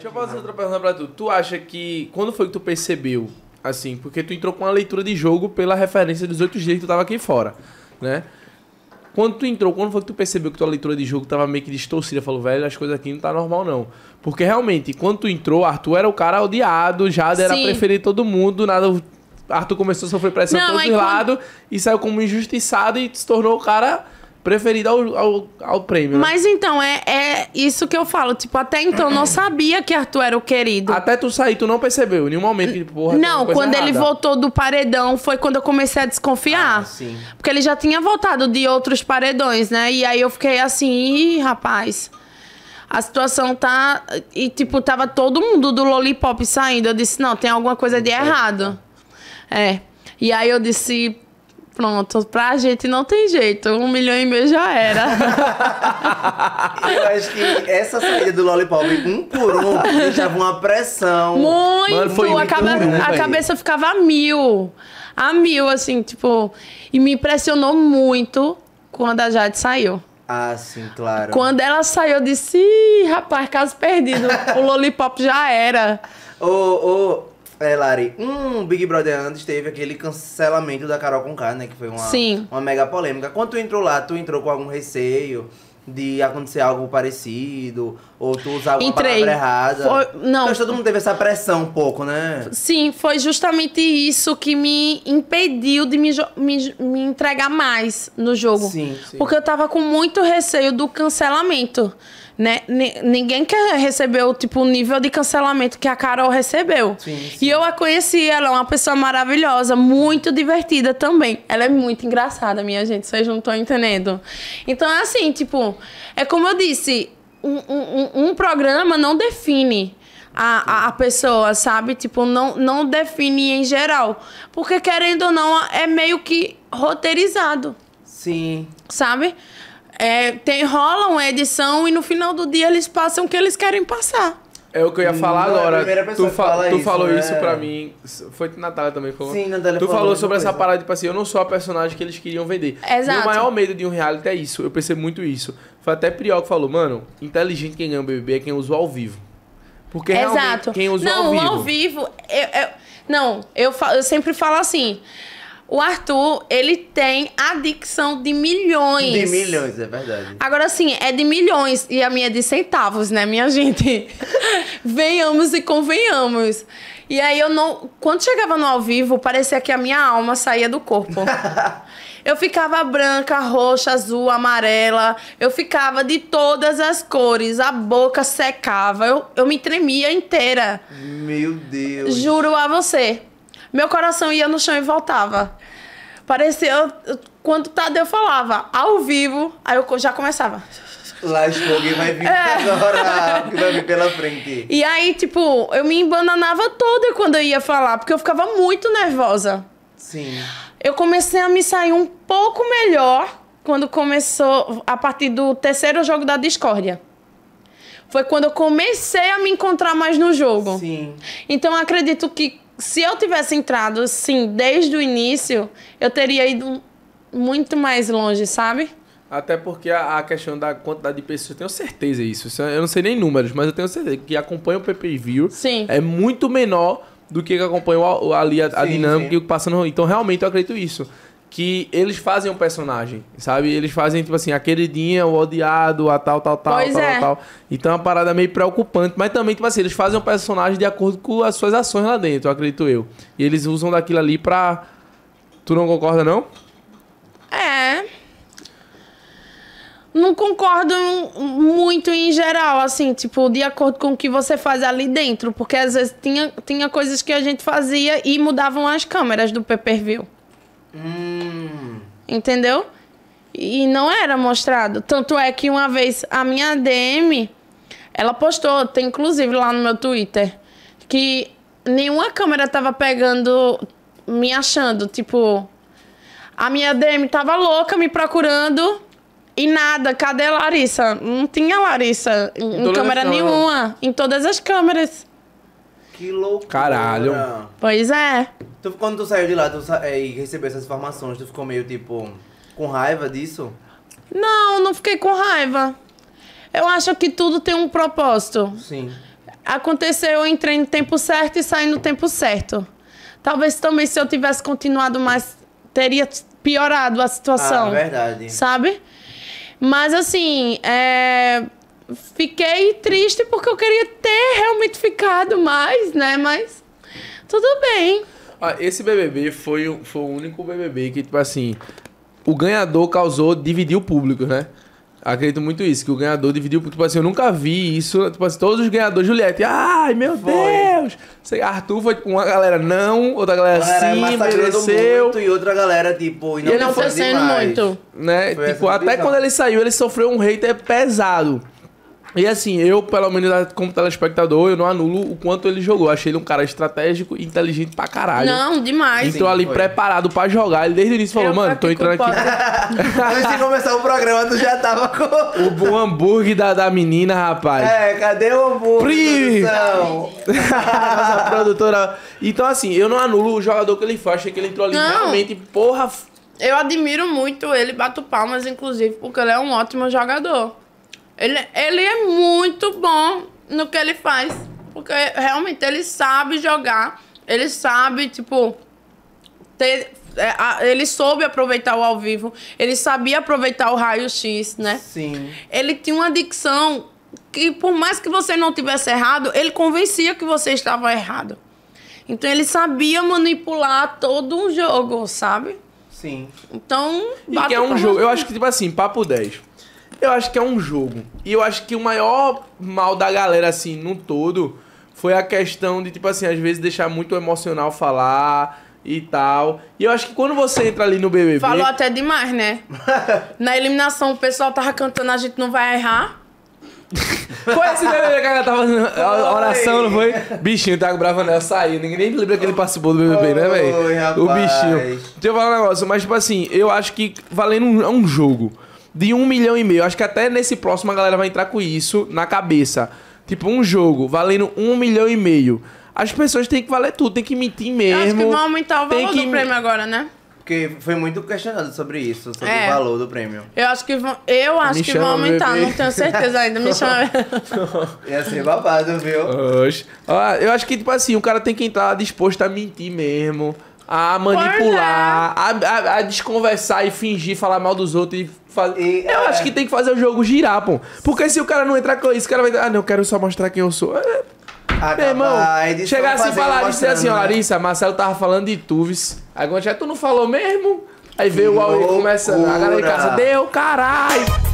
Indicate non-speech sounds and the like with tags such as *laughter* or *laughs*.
Deixa eu fazer outra pergunta pra tu. Tu acha que. Quando foi que tu percebeu? Assim, porque tu entrou com a leitura de jogo pela referência dos oito dias que tu tava aqui fora, né? Quando tu entrou, quando foi que tu percebeu que tua leitura de jogo tava meio que distorcida? Falou, velho, as coisas aqui não tá normal, não. Porque realmente, quando tu entrou, Arthur era o cara odiado, Jada era preferir todo mundo, nada. Arthur começou a sofrer pressão de todos os lados e saiu como injustiçado e se tornou o cara preferida ao, ao, ao prêmio. Né? Mas então, é, é isso que eu falo. Tipo, até então não sabia que Arthur era o querido. Até tu sair, tu não percebeu em nenhum momento que, porra, Não, quando errada. ele voltou do paredão foi quando eu comecei a desconfiar. Ah, sim. Porque ele já tinha voltado de outros paredões, né? E aí eu fiquei assim, ih, rapaz. A situação tá. E, tipo, tava todo mundo do Lollipop saindo. Eu disse, não, tem alguma coisa de errado. Tá. É. E aí eu disse, Pronto, pra gente não tem jeito. Um milhão e meio já era. *laughs* Eu acho que essa saída do Lollipop, um por um, deixava uma pressão. Muito! Mano, foi a, cabe a cabeça ficava a mil. A mil, assim, tipo. E me impressionou muito quando a Jade saiu. Ah, sim, claro. Quando ela saiu, eu disse: rapaz, caso perdido. o Lollipop já era. Ô, oh, ô. Oh. É, Lari, um Big Brother antes teve aquele cancelamento da Carol Conká, né? Que foi uma, Sim. uma mega polêmica. Quando tu entrou lá, tu entrou com algum receio de acontecer algo parecido? Ou tu usar alguma Entrei. palavra errada? Foi, não. Mas todo mundo teve essa pressão um pouco, né? Sim, foi justamente isso que me impediu de me, me, me entregar mais no jogo. Sim, sim. Porque eu tava com muito receio do cancelamento né? ninguém quer receber o tipo nível de cancelamento que a Carol recebeu. Sim, sim. E eu a conheci, ela é uma pessoa maravilhosa, muito divertida também. Ela é muito engraçada, minha gente, vocês não estão entendendo. Então é assim, tipo, é como eu disse, um, um, um programa não define a, a, pessoa, sabe? Tipo, não, não define em geral. Porque, querendo ou não, é meio que roteirizado. Sim. Sabe? é, tem, rola uma edição e no final do dia eles passam o que eles querem passar. É o que eu ia hum, falar Não é agora. É tu, fa fala tu isso, falou né? isso pra mim. Foi Natália também falou. Sim, Natália Tu falou, sobre essa parada, tipo assim, eu não sou a personagem que eles queriam vender. Exato. Meu maior medo de um reality é isso. Eu pensei muito isso. Foi até Priol que falou, mano, inteligente quem ganha o BBB é quem usou ao vivo. Porque Exato. realmente quem usou não, ao vivo... Não, ao vivo... Eu, eu, não, eu, eu sempre falo assim... O Arthur, ele tem adicção de milhões. De milhões, é verdade. Agora, sim é de milhões e a minha é de centavos, né, minha gente? *laughs* Venhamos e convenhamos. E aí eu não. Quando chegava no ao vivo, parecia que a minha alma saía do corpo. *laughs* eu ficava branca, roxa, azul, amarela. Eu ficava de todas as cores. A boca secava. Eu, eu me tremia inteira. Meu Deus. Juro a você meu coração ia no chão e voltava. Parecia. Eu, quando o Tadeu falava ao vivo, aí eu já começava. Lá alguém vai vir é. agora, que vai vir pela frente. E aí, tipo, eu me embananava toda quando eu ia falar, porque eu ficava muito nervosa. Sim. Eu comecei a me sair um pouco melhor quando começou, a partir do terceiro jogo da discórdia. Foi quando eu comecei a me encontrar mais no jogo. Sim. Então, acredito que se eu tivesse entrado, assim, desde o início, eu teria ido muito mais longe, sabe? Até porque a, questão da quantidade de pessoas, eu tenho certeza disso. É, eu não sei nem números, mas eu tenho certeza que acompanha o PPV é muito menor do que acompanha ali a, sim, dinâmica sim. e o que passa no. Então, realmente, eu acredito isso que eles fazem um personagem, sabe? Eles fazem, tipo assim, a queridinha, o odiado, a tal, tal, tal, pois tal, é. tal. Então é uma parada meio preocupante. Mas também, tipo assim, eles fazem um personagem de acordo com as suas ações lá dentro, acredito eu. E eles usam daquilo ali pra. Tu não concorda, não? É. Não concordo muito em geral, assim, tipo, de acordo com o que você faz ali dentro. Porque às vezes tinha, tinha coisas que a gente fazia e mudavam as câmeras do pay per view. Hum. Entendeu? E não era mostrado. Tanto é que uma vez a minha DM, ela postou, tem inclusive lá no meu Twitter, que nenhuma câmera tava pegando, me achando. Tipo, a minha DM tava louca me procurando e nada. Cadê a Larissa? Não tinha Larissa em, em câmera nenhuma, em todas as câmeras. Que loucura. Caralho. Pois é. Tu, quando tu saiu de lá tu, é, e recebeu essas informações, tu ficou meio tipo. com raiva disso? Não, não fiquei com raiva. Eu acho que tudo tem um propósito. Sim. Aconteceu, eu entrei no tempo certo e saí no tempo certo. Talvez também se eu tivesse continuado mais, teria piorado a situação. Ah, é verdade. Sabe? Mas assim, é fiquei triste porque eu queria ter realmente ficado mais, né? Mas tudo bem. Ah, esse BBB foi, foi o único BBB que, tipo assim, o ganhador causou, dividiu o público, né? Acredito muito isso, que o ganhador dividiu. Tipo assim, eu nunca vi isso. Tipo assim, todos os ganhadores, Juliette, ai meu foi. Deus! Sei, Arthur foi uma galera não, outra galera, galera sim, tá mereceu. Muito, e outra galera, tipo, e não, ele não foi tá sendo muito. Né? Foi tipo, assim, até quando ele saiu, ele sofreu um hater pesado. E assim, eu, pelo menos como telespectador, eu não anulo o quanto ele jogou. Achei ele um cara estratégico e inteligente pra caralho. Não, demais. Entrou Sim, ali foi. preparado pra jogar. Ele desde o início falou, eu mano, tô entrando aqui. *laughs* Antes de começar o programa, tu já tava com. O, o hambúrguer da, da menina, rapaz. É, cadê o hambúrguer? Pri! *laughs* Nossa produtora. Então, assim, eu não anulo o jogador que ele foi. Achei que ele entrou ali não. realmente, porra. Eu admiro muito ele, bato palmas, inclusive, porque ele é um ótimo jogador. Ele, ele é muito bom no que ele faz. Porque realmente ele sabe jogar. Ele sabe, tipo, ter, é, ele soube aproveitar o ao vivo, ele sabia aproveitar o raio-x, né? Sim. Ele tinha uma dicção que, por mais que você não tivesse errado, ele convencia que você estava errado. Então, ele sabia manipular todo um jogo, sabe? Sim. Então, e que é um jogo. Eu acho que, tipo assim, papo 10. Eu acho que é um jogo. E eu acho que o maior mal da galera, assim, no todo, foi a questão de, tipo assim, às vezes deixar muito emocional falar e tal. E eu acho que quando você entra ali no BBB... Falou até demais, né? *laughs* Na eliminação, o pessoal tava cantando A Gente Não Vai Errar. *laughs* foi esse BBB que ela tava fazendo oração, não foi? Bichinho, bravo nela saiu. Ninguém lembra que ele participou do BBB, né, velho? O bichinho. Deixa eu falar um negócio, mas tipo assim, eu acho que valendo um, é um jogo de um milhão e meio. Acho que até nesse próximo a galera vai entrar com isso na cabeça. Tipo, um jogo valendo um milhão e meio. As pessoas têm que valer tudo, tem que mentir mesmo. Eu acho que vão aumentar o valor que... do prêmio agora, né? Porque foi muito questionado sobre isso, sobre é. o valor do prêmio. Eu acho que vão. Eu acho me que vão aumentar, bebê. não tenho certeza ainda. Me chama. *laughs* Ia ser babado, viu? Oxe. Ah, eu acho que, tipo assim, o cara tem que entrar disposto a mentir mesmo. A é. manipular, é. a, a, a desconversar e fingir, falar mal dos outros e Faz... E, eu é... acho que tem que fazer o jogo girar, pô. Porque se o cara não entrar com isso, o cara vai. Ah, não, eu quero só mostrar quem eu sou. É... Meu irmão, chegar assim e falar assim, ó, né? Larissa, Marcelo tava falando de Tuves. Aí quando já tu não falou mesmo? Aí veio o Aui começando. A galera de casa deu, caralho!